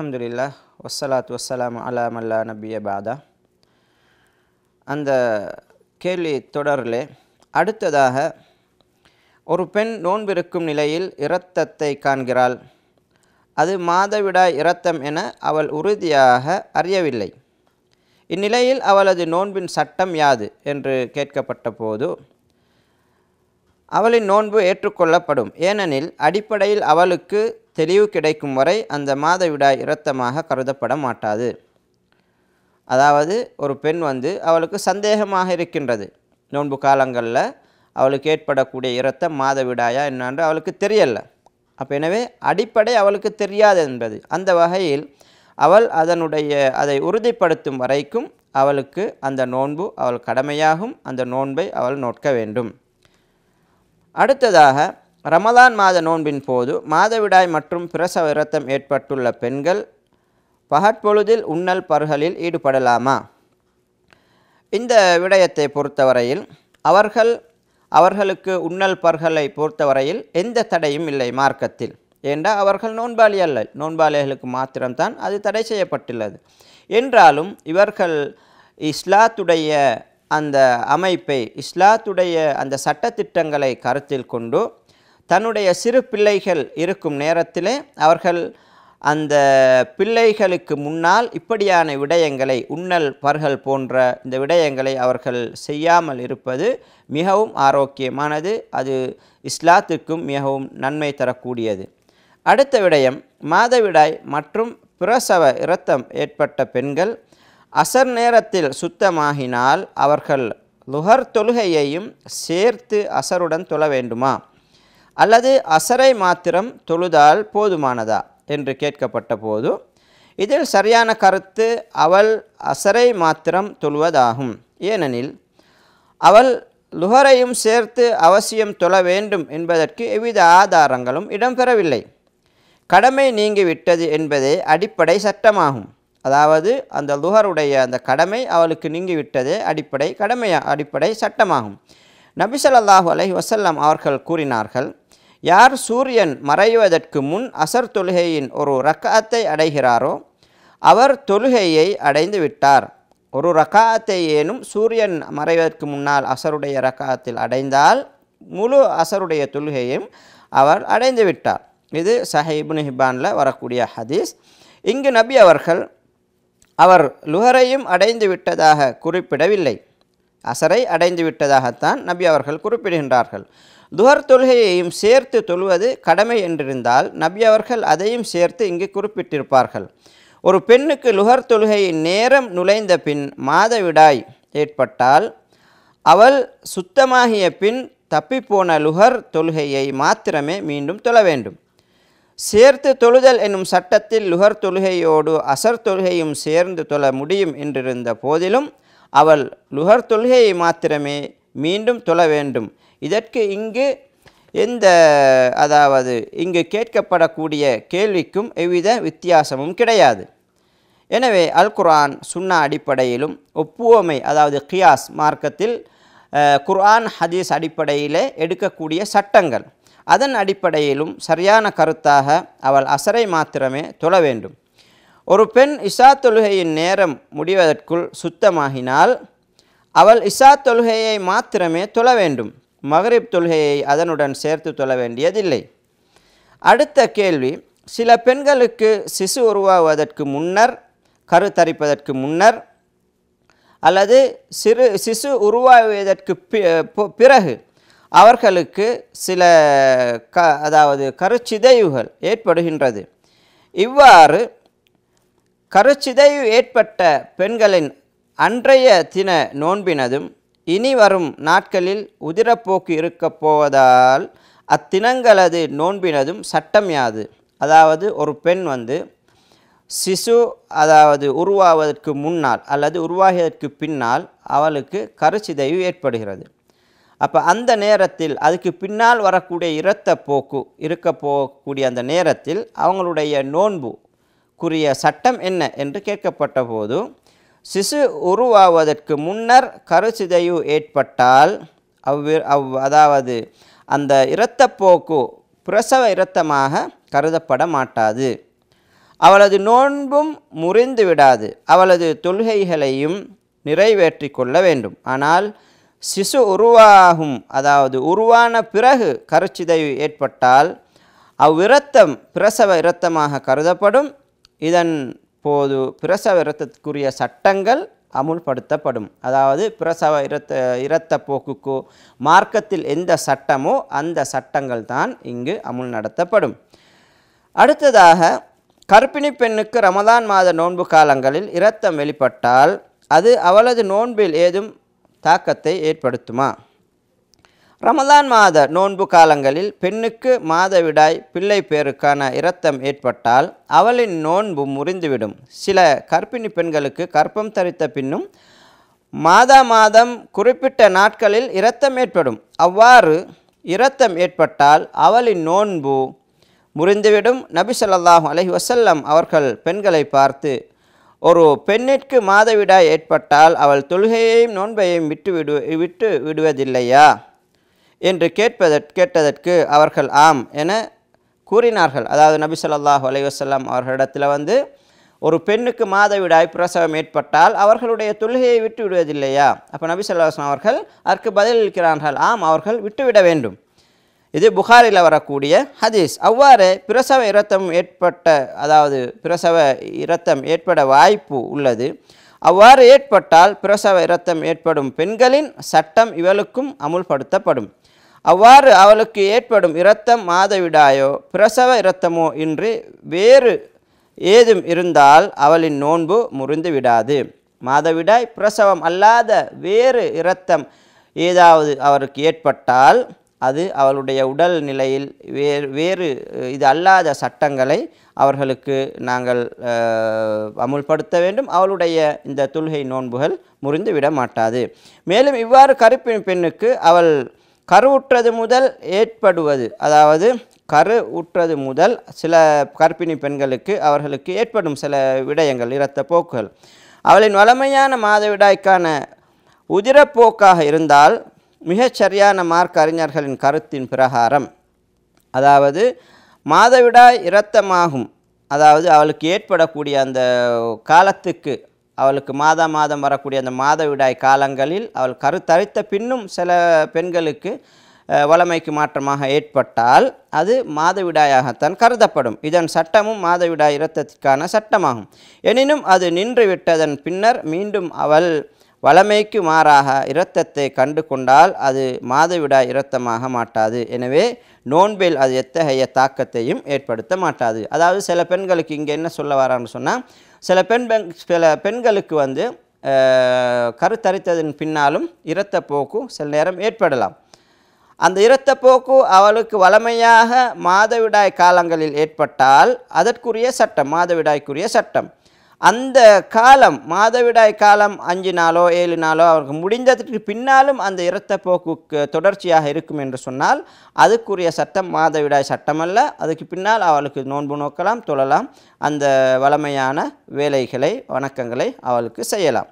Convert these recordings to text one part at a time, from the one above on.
அலமதுல்லா வசலாத் வசலாம் அல்லா நபிய பாதா அந்த கேள்வி தொடரில் அடுத்ததாக ஒரு பெண் நோன்பிருக்கும் நிலையில் இரத்தத்தை காண்கிறாள் அது மாதவிடா இரத்தம் என அவள் உறுதியாக அறியவில்லை இந்நிலையில் அவளது நோன்பின் சட்டம் யாது என்று கேட்கப்பட்ட போது அவளின் நோன்பு ஏற்றுக்கொள்ளப்படும் ஏனெனில் அடிப்படையில் அவளுக்கு தெளிவு கிடைக்கும் வரை அந்த மாதவிடாய் இரத்தமாக கருதப்பட மாட்டாது அதாவது ஒரு பெண் வந்து அவளுக்கு சந்தேகமாக இருக்கின்றது நோன்பு காலங்களில் அவளுக்கு ஏற்படக்கூடிய இரத்தம் மாதவிடாயா என்னான்று அவளுக்கு தெரியலை அப்போ எனவே அடிப்படை அவளுக்கு தெரியாது என்பது அந்த வகையில் அவள் அதனுடைய அதை உறுதிப்படுத்தும் வரைக்கும் அவளுக்கு அந்த நோன்பு அவள் கடமையாகும் அந்த நோன்பை அவள் நோட்க வேண்டும் அடுத்ததாக ரமதான் மாத நோன்பின் போது மாதவிடாய் மற்றும் பிரசவ இரத்தம் ஏற்பட்டுள்ள பெண்கள் பகற்பொழுதில் உண்ணல் பருகலில் ஈடுபடலாமா இந்த விடயத்தை பொறுத்தவரையில் அவர்கள் அவர்களுக்கு உண்ணல் பர்களை பொறுத்தவரையில் எந்த தடையும் இல்லை மார்க்கத்தில் ஏண்டா அவர்கள் நோன்பாளி அல்ல நோன்பாளிகளுக்கு மாத்திரம்தான் அது தடை செய்யப்பட்டுள்ளது என்றாலும் இவர்கள் இஸ்லாத்துடைய அந்த அமைப்பை இஸ்லாத்துடைய அந்த சட்டத்திட்டங்களை கருத்தில் கொண்டு தன்னுடைய சிறு பிள்ளைகள் இருக்கும் நேரத்திலே அவர்கள் அந்த பிள்ளைகளுக்கு முன்னால் இப்படியான விடயங்களை உண்ணல் பர்கள் போன்ற இந்த விடயங்களை அவர்கள் செய்யாமல் இருப்பது மிகவும் ஆரோக்கியமானது அது இஸ்லாத்துக்கும் மிகவும் நன்மை தரக்கூடியது அடுத்த விடயம் மாதவிடாய் மற்றும் பிரசவ இரத்தம் ஏற்பட்ட பெண்கள் அசர் நேரத்தில் சுத்தமாகினால் அவர்கள் லுஹர் தொழுகையையும் சேர்த்து அசருடன் தொழ வேண்டுமா அல்லது அசரை மாத்திரம் தொழுதால் போதுமானதா என்று கேட்கப்பட்ட போது இதில் சரியான கருத்து அவள் அசரை மாத்திரம் தொழுவதாகும் ஏனெனில் அவள் லுஹரையும் சேர்த்து அவசியம் தொழ வேண்டும் என்பதற்கு எவ்வித ஆதாரங்களும் இடம்பெறவில்லை கடமை நீங்கிவிட்டது என்பதே அடிப்படை சட்டமாகும் அதாவது அந்த லுஹருடைய அந்த கடமை அவளுக்கு நீங்கிவிட்டது அடிப்படை கடமையா அடிப்படை சட்டமாகும் நபிசல்லாஹு அலை வசல்லாம் அவர்கள் கூறினார்கள் யார் சூரியன் மறைவதற்கு முன் அசர் தொழுகையின் ஒரு ரக்காத்தை அடைகிறாரோ அவர் தொழுகையை அடைந்து விட்டார் ஒரு ரக்காத்தை ஏனும் சூரியன் மறைவதற்கு முன்னால் அசருடைய ரக்காத்தில் அடைந்தால் முழு அசருடைய தொழுகையும் அவர் அடைந்து விட்டார் இது சஹிபுன் ஹிபானில் வரக்கூடிய ஹதீஸ் இங்கு நபி அவர்கள் அவர் லுஹரையும் அடைந்து விட்டதாக குறிப்பிடவில்லை அசரை அடைந்து விட்டதாகத்தான் நபி அவர்கள் குறிப்பிடுகின்றார்கள் துஹர் தொழுகையையும் சேர்த்து தொழுவது கடமை என்றிருந்தால் நபி அவர்கள் அதையும் சேர்த்து இங்கு குறிப்பிட்டிருப்பார்கள் ஒரு பெண்ணுக்கு லுகர் தொழுகையின் நேரம் நுழைந்த பின் மாதவிடாய் ஏற்பட்டால் அவள் சுத்தமாகிய பின் தப்பிப்போன லுகர் தொழுகையை மாத்திரமே மீண்டும் தொழ வேண்டும் சேர்த்து தொழுதல் என்னும் சட்டத்தில் லுகர் தொழுகையோடு அசர் தொழுகையும் சேர்ந்து தொழ முடியும் என்றிருந்த போதிலும் அவள் லுகர் தொழுகையை மாத்திரமே மீண்டும் தொழ வேண்டும் இதற்கு இங்கு எந்த அதாவது இங்கு கேட்கப்படக்கூடிய கேள்விக்கும் எவ்வித வித்தியாசமும் கிடையாது எனவே அல் குர்ஆன் சுன்னா அடிப்படையிலும் ஒப்புவமை அதாவது கியாஸ் மார்க்கத்தில் குர்ஆன் ஹதீஸ் அடிப்படையிலே எடுக்கக்கூடிய சட்டங்கள் அதன் அடிப்படையிலும் சரியான கருத்தாக அவள் அசரை மாத்திரமே தொழ வேண்டும் ஒரு பெண் இஷா தொழுகையின் நேரம் முடிவதற்குள் சுத்தமாகினால் அவள் இஷா தொழுகையை மாத்திரமே தொழ வேண்டும் மகரிப் தொழுகையை அதனுடன் சேர்த்து தொழ வேண்டியதில்லை அடுத்த கேள்வி சில பெண்களுக்கு சிசு உருவாவதற்கு முன்னர் கருத்தரிப்பதற்கு முன்னர் அல்லது சிறு சிசு உருவாவதற்கு பிறகு அவர்களுக்கு சில க அதாவது கருச்சிதைவுகள் ஏற்படுகின்றது இவ்வாறு கருச்சிதைவு ஏற்பட்ட பெண்களின் அன்றைய தின நோன்பினதும் இனி வரும் நாட்களில் உதிரப்போக்கு இருக்கப் போவதால் அத்தினங்களது நோன்பினதும் சட்டம் யாது அதாவது ஒரு பெண் வந்து சிசு அதாவது உருவாவதற்கு முன்னால் அல்லது உருவாகியதற்கு பின்னால் அவளுக்கு கருச்சிதைவு ஏற்படுகிறது அப்போ அந்த நேரத்தில் அதுக்கு பின்னால் வரக்கூடிய இரத்த போக்கு இருக்க போகக்கூடிய அந்த நேரத்தில் அவங்களுடைய நோன்பு குறிய சட்டம் என்ன என்று கேட்கப்பட்ட போது சிசு உருவாவதற்கு முன்னர் கருசிதையு ஏற்பட்டால் அவ்வி அவ் அதாவது அந்த இரத்தப்போக்கு பிரசவ இரத்தமாக கருதப்பட மாட்டாது அவளது நோன்பும் முறிந்து விடாது அவளது தொழுகைகளையும் நிறைவேற்றி கொள்ள வேண்டும் ஆனால் சிசு உருவாகும் அதாவது உருவான பிறகு கருச்சிதைவு ஏற்பட்டால் அவ்விரத்தம் பிரசவ இரத்தமாக கருதப்படும் இதன் போது பிரசவ இரத்தத்துக்குரிய சட்டங்கள் அமுல்படுத்தப்படும் அதாவது பிரசவ இரத்த இரத்த போக்குக்கோ மார்க்கத்தில் எந்த சட்டமோ அந்த சட்டங்கள் தான் இங்கு அமுல் நடத்தப்படும் அடுத்ததாக கர்ப்பிணி பெண்ணுக்கு ரமதான் மாத நோன்பு காலங்களில் இரத்தம் வெளிப்பட்டால் அது அவளது நோன்பில் ஏதும் தாக்கத்தை ஏற்படுத்துமா ரமதான் மாத நோன்பு காலங்களில் பெண்ணுக்கு மாதவிடாய் பிள்ளை பேருக்கான இரத்தம் ஏற்பட்டால் அவளின் நோன்பு முறிந்துவிடும் சில கர்ப்பிணி பெண்களுக்கு கற்பம் தரித்த பின்னும் மாதா மாதம் குறிப்பிட்ட நாட்களில் இரத்தம் ஏற்படும் அவ்வாறு இரத்தம் ஏற்பட்டால் அவளின் நோன்பு முறிந்துவிடும் நபி சொல்லாஹு அலஹி வசல்லம் அவர்கள் பெண்களை பார்த்து ஒரு பெண்ணிற்கு மாதவிடா ஏற்பட்டால் அவள் தொழுகையையும் நோன்பையும் விட்டு விடு விட்டு விடுவதில்லையா என்று கேட்பதற் கேட்டதற்கு அவர்கள் ஆம் என கூறினார்கள் அதாவது நபி சொல்லாஹ் அலைவசல்லாம் அவர்களிடத்தில் வந்து ஒரு பெண்ணுக்கு மாதவிடாய் பிரசவம் ஏற்பட்டால் அவர்களுடைய தொழுகையை விட்டு விடுவதில்லையா அப்போ நபி சொல்லாஸ்லாம் அவர்கள் அதற்கு பதிலளிக்கிறார்கள் ஆம் அவர்கள் விட்டுவிட வேண்டும் இது புகாரில் வரக்கூடிய ஹதீஸ் அவ்வாறு பிரசவ இரத்தம் ஏற்பட்ட அதாவது பிரசவ இரத்தம் ஏற்பட வாய்ப்பு உள்ளது அவ்வாறு ஏற்பட்டால் பிரசவ இரத்தம் ஏற்படும் பெண்களின் சட்டம் இவளுக்கும் அமுல்படுத்தப்படும் அவ்வாறு அவளுக்கு ஏற்படும் இரத்தம் மாதவிடாயோ பிரசவ இரத்தமோ இன்றி வேறு ஏதும் இருந்தால் அவளின் நோன்பு முறிந்து விடாது மாதவிடாய் பிரசவம் அல்லாத வேறு இரத்தம் ஏதாவது அவருக்கு ஏற்பட்டால் அது அவளுடைய உடல் நிலையில் வேறு வேறு இது அல்லாத சட்டங்களை அவர்களுக்கு நாங்கள் அமுல்படுத்த வேண்டும் அவளுடைய இந்த தொழுகை நோன்புகள் முறிந்து விட மாட்டாது மேலும் இவ்வாறு கருப்பின் பெண்ணுக்கு அவள் கருவுற்றது முதல் ஏற்படுவது அதாவது கரு உற்றது முதல் சில கற்பிணி பெண்களுக்கு அவர்களுக்கு ஏற்படும் சில விடயங்கள் இரத்த போக்குகள் அவளின் வளமையான மாதவிடாய்க்கான உதிரப்போக்காக இருந்தால் மிகச்சரியான மார்க் அறிஞர்களின் கருத்தின் பிரகாரம் அதாவது மாதவிடாய் இரத்தமாகும் அதாவது அவளுக்கு ஏற்படக்கூடிய அந்த காலத்துக்கு அவளுக்கு மாதம் மாதம் வரக்கூடிய அந்த மாதவிடாய் காலங்களில் அவள் கருத்தரித்த பின்னும் சில பெண்களுக்கு வளமைக்கு மாற்றமாக ஏற்பட்டால் அது மாதவிடாயாகத்தான் கருதப்படும் இதன் சட்டமும் மாதவிடாய் இரத்தத்திற்கான சட்டமாகும் எனினும் அது நின்று விட்டதன் பின்னர் மீண்டும் அவள் வளமைக்கு மாறாக இரத்தத்தை கண்டு கொண்டால் அது மாதவிடா இரத்தமாக மாட்டாது எனவே நோன்பில் அது எத்தகைய தாக்கத்தையும் ஏற்படுத்த மாட்டாது அதாவது சில பெண்களுக்கு இங்கே என்ன சொல்ல வரான்னு சொன்னால் சில பெண் சில பெண்களுக்கு வந்து கருத்தரித்ததின் பின்னாலும் இரத்தப்போக்கு சில நேரம் ஏற்படலாம் அந்த இரத்தப்போக்கு அவளுக்கு வளமையாக மாதவிடாய் காலங்களில் ஏற்பட்டால் அதற்குரிய சட்டம் மாதவிடாய்க்குரிய சட்டம் அந்த காலம் மாதவிடாய் காலம் அஞ்சு நாளோ ஏழு நாளோ அவருக்கு முடிந்ததற்கு பின்னாலும் அந்த இரத்த போக்கு தொடர்ச்சியாக இருக்கும் என்று சொன்னால் அதுக்குரிய சட்டம் மாதவிடாய் சட்டம் அல்ல அதுக்கு பின்னால் அவளுக்கு நோன்பு நோக்கலாம் தொழலாம் அந்த வளமையான வேலைகளை வணக்கங்களை அவளுக்கு செய்யலாம்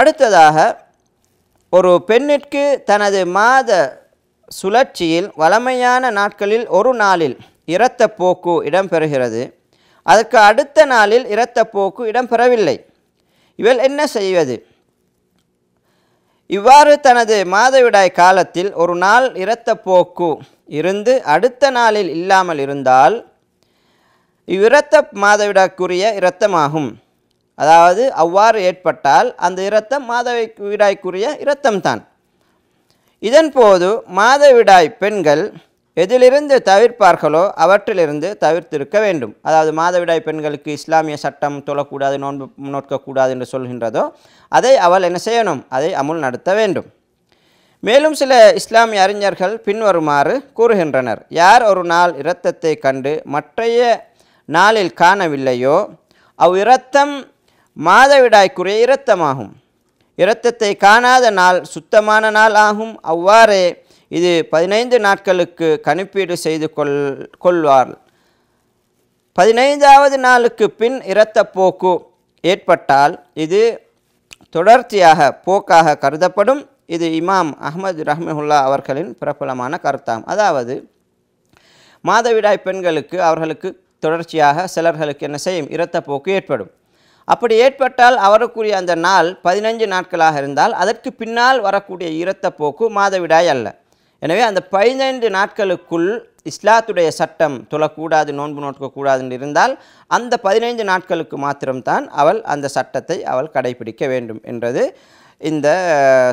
அடுத்ததாக ஒரு பெண்ணிற்கு தனது மாத சுழற்சியில் வளமையான நாட்களில் ஒரு நாளில் இரத்த போக்கு இடம்பெறுகிறது அதற்கு அடுத்த நாளில் இரத்த போக்கு இடம்பெறவில்லை இவள் என்ன செய்வது இவ்வாறு தனது மாதவிடாய் காலத்தில் ஒரு நாள் இரத்த போக்கு இருந்து அடுத்த நாளில் இல்லாமல் இருந்தால் இவ்விரத்த மாதவிடாய்க்குரிய இரத்தமாகும் அதாவது அவ்வாறு ஏற்பட்டால் அந்த இரத்தம் விடாய்க்குரிய இரத்தம்தான் இதன்போது மாதவிடாய் பெண்கள் எதிலிருந்து தவிர்ப்பார்களோ அவற்றிலிருந்து தவிர்த்திருக்க வேண்டும் அதாவது மாதவிடாய் பெண்களுக்கு இஸ்லாமிய சட்டம் தொழக்கூடாது நோன்பு நோக்கக்கூடாது என்று சொல்கின்றதோ அதை அவள் என்ன செய்யணும் அதை அமுல் நடத்த வேண்டும் மேலும் சில இஸ்லாமிய அறிஞர்கள் பின்வருமாறு கூறுகின்றனர் யார் ஒரு நாள் இரத்தத்தை கண்டு மற்றைய நாளில் காணவில்லையோ அவ் இரத்தம் மாதவிடாய்க்குரிய இரத்தமாகும் இரத்தத்தை காணாத நாள் சுத்தமான நாள் ஆகும் அவ்வாறே இது பதினைந்து நாட்களுக்கு கணிப்பீடு செய்து கொள் கொள்வார் பதினைந்தாவது நாளுக்கு பின் இரத்த போக்கு ஏற்பட்டால் இது தொடர்ச்சியாக போக்காக கருதப்படும் இது இமாம் அஹமது ரஹ்மஹுல்லா அவர்களின் பிரபலமான கருத்தாம் அதாவது மாதவிடாய் பெண்களுக்கு அவர்களுக்கு தொடர்ச்சியாக சிலர்களுக்கு என்ன செய்யும் இரத்தப்போக்கு ஏற்படும் அப்படி ஏற்பட்டால் அவருக்குரிய அந்த நாள் பதினைஞ்சு நாட்களாக இருந்தால் அதற்கு பின்னால் வரக்கூடிய இரத்தப்போக்கு மாதவிடாய் அல்ல எனவே அந்த பதினைந்து நாட்களுக்குள் இஸ்லாத்துடைய சட்டம் தொழக்கூடாது நோன்பு நோட்கக்கூடாதுன்னு இருந்தால் அந்த பதினைந்து நாட்களுக்கு மாத்திரம்தான் அவள் அந்த சட்டத்தை அவள் கடைபிடிக்க வேண்டும் என்றது இந்த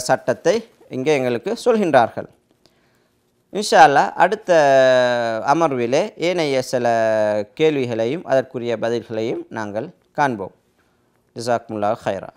சட்டத்தை இங்கே எங்களுக்கு சொல்கின்றார்கள் இன்ஷால்லா அடுத்த அமர்விலே ஏனைய சில கேள்விகளையும் அதற்குரிய பதில்களையும் நாங்கள் காண்போம் ஜிசாக்முல்லா ஹைரா